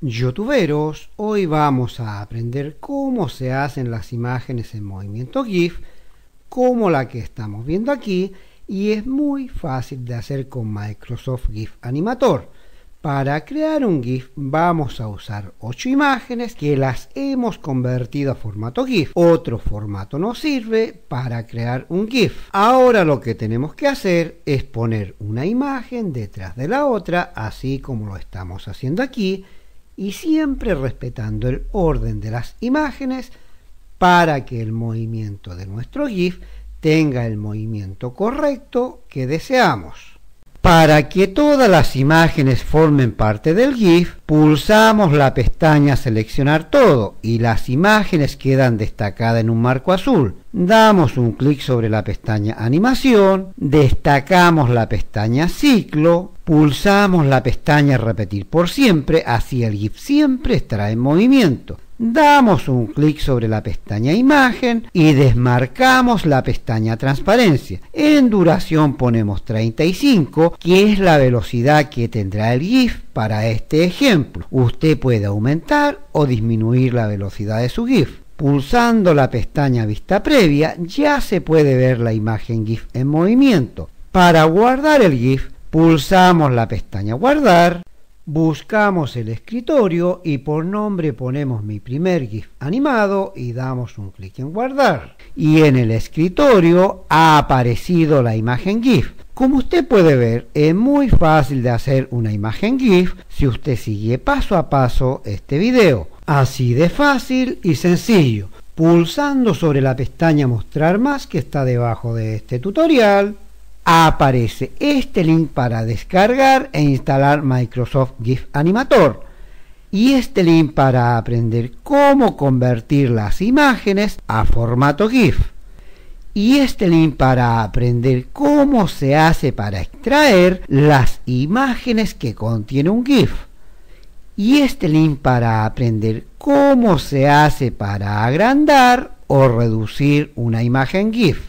Youtuberos, hoy vamos a aprender cómo se hacen las imágenes en movimiento GIF, como la que estamos viendo aquí, y es muy fácil de hacer con Microsoft GIF Animator. Para crear un GIF vamos a usar 8 imágenes que las hemos convertido a formato GIF. Otro formato nos sirve para crear un GIF. Ahora lo que tenemos que hacer es poner una imagen detrás de la otra, así como lo estamos haciendo aquí, y siempre respetando el orden de las imágenes para que el movimiento de nuestro GIF tenga el movimiento correcto que deseamos. Para que todas las imágenes formen parte del GIF, pulsamos la pestaña Seleccionar todo y las imágenes quedan destacadas en un marco azul. Damos un clic sobre la pestaña Animación, destacamos la pestaña Ciclo, pulsamos la pestaña Repetir por siempre, así el GIF siempre estará en movimiento damos un clic sobre la pestaña imagen y desmarcamos la pestaña transparencia. En duración ponemos 35, que es la velocidad que tendrá el GIF para este ejemplo. Usted puede aumentar o disminuir la velocidad de su GIF. Pulsando la pestaña vista previa ya se puede ver la imagen GIF en movimiento. Para guardar el GIF pulsamos la pestaña guardar buscamos el escritorio y por nombre ponemos mi primer GIF animado y damos un clic en guardar. Y en el escritorio ha aparecido la imagen GIF. Como usted puede ver, es muy fácil de hacer una imagen GIF si usted sigue paso a paso este video. Así de fácil y sencillo, pulsando sobre la pestaña mostrar más que está debajo de este tutorial aparece este link para descargar e instalar Microsoft GIF Animator y este link para aprender cómo convertir las imágenes a formato GIF y este link para aprender cómo se hace para extraer las imágenes que contiene un GIF y este link para aprender cómo se hace para agrandar o reducir una imagen GIF.